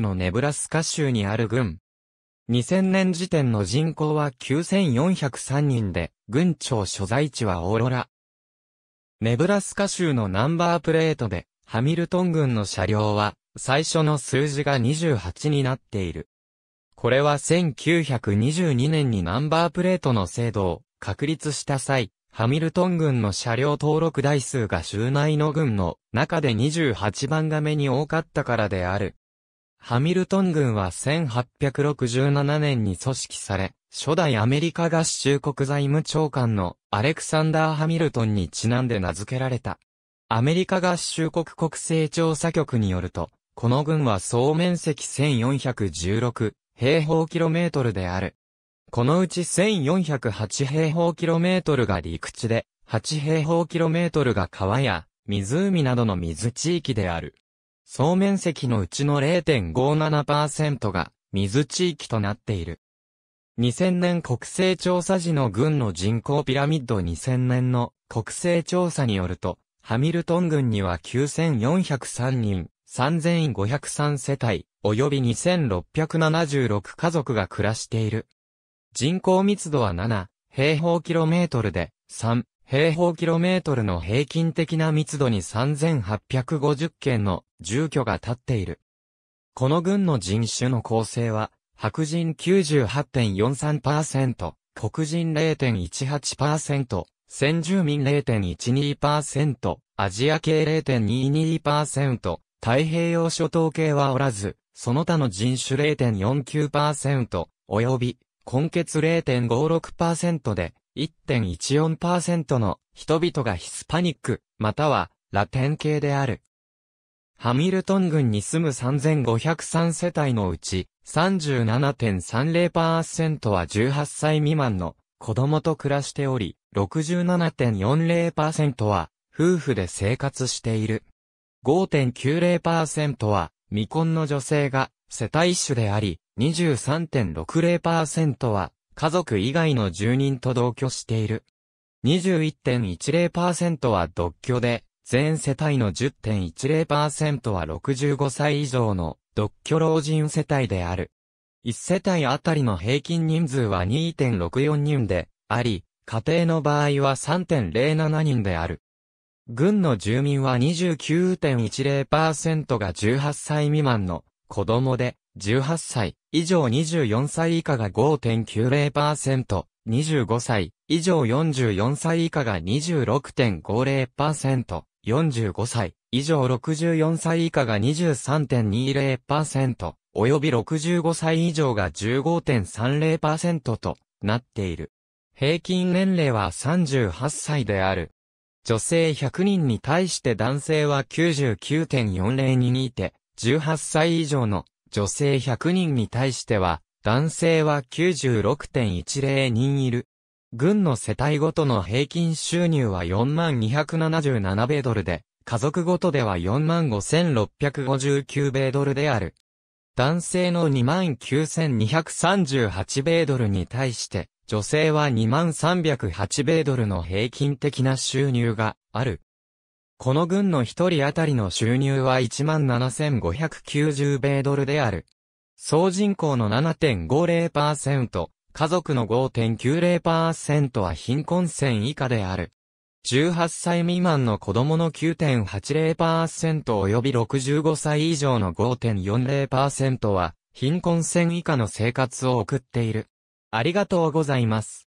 のネブラスカ州にある郡。2000年時点の人口は9403人で、郡庁所在地はオーロラ。ネブラスカ州のナンバープレートで、ハミルトン郡の車両は、最初の数字が28になっている。これは1922年にナンバープレートの制度を確立した際、ハミルトン軍の車両登録台数が州内の軍の中で28番が目に多かったからである。ハミルトン軍は1867年に組織され、初代アメリカ合衆国財務長官のアレクサンダー・ハミルトンにちなんで名付けられた。アメリカ合衆国国勢調査局によると、この軍は総面積1416平方キロメートルである。このうち1408平方キロメートルが陸地で、8平方キロメートルが川や湖などの水地域である。総面積のうちの0.57%が水地域となっている。2000年国勢調査時の軍の人口ピラミッド2000年の国勢調査によると、ハミルトン軍には9403人、3503世帯、及び2676家族が暮らしている。人口密度は7、平方キロメートルで、3、平方キロメートルの平均的な密度に3850件の住居が建っている。この軍の人種の構成は、白人98.43%、黒人0.18%、先住民0.12%、アジア系0.22%、太平洋諸島系はおらず、その他の人種0.49%、及び、根血0.56%で、1.14%の人々がヒスパニック、またはラテン系である。ハミルトン郡に住む3503世帯のうち、37.30%は18歳未満の子供と暮らしており、67.40%は夫婦で生活している。5.90%は未婚の女性が世帯主であり、23.60%は家族以外の住人と同居している。21.10%は独居で、全世帯の10.10%は65歳以上の独居老人世帯である。1世帯あたりの平均人数は2.64人であり、家庭の場合は3.07人である。軍の住民は29.10%が18歳未満の子供で、18歳以上24歳以下が5.90%、25歳以上44歳以下が26.50%、45歳以上64歳以下が23.20%、および65歳以上が15.30%となっている。平均年齢は38歳である。女性100人に対して男性は99.40人にいて、18歳以上の女性100人に対しては、男性は96.10人いる。軍の世帯ごとの平均収入は4277米ドルで、家族ごとでは45,659米ドルである。男性の29,238米ドルに対して、女性は2308米ドルの平均的な収入がある。この軍の一人当たりの収入は17,590米ドルである。総人口の7.50%、家族の5.90%は貧困線以下である。18歳未満の子供の9.80%及び65歳以上の5.40%は貧困線以下の生活を送っている。ありがとうございます。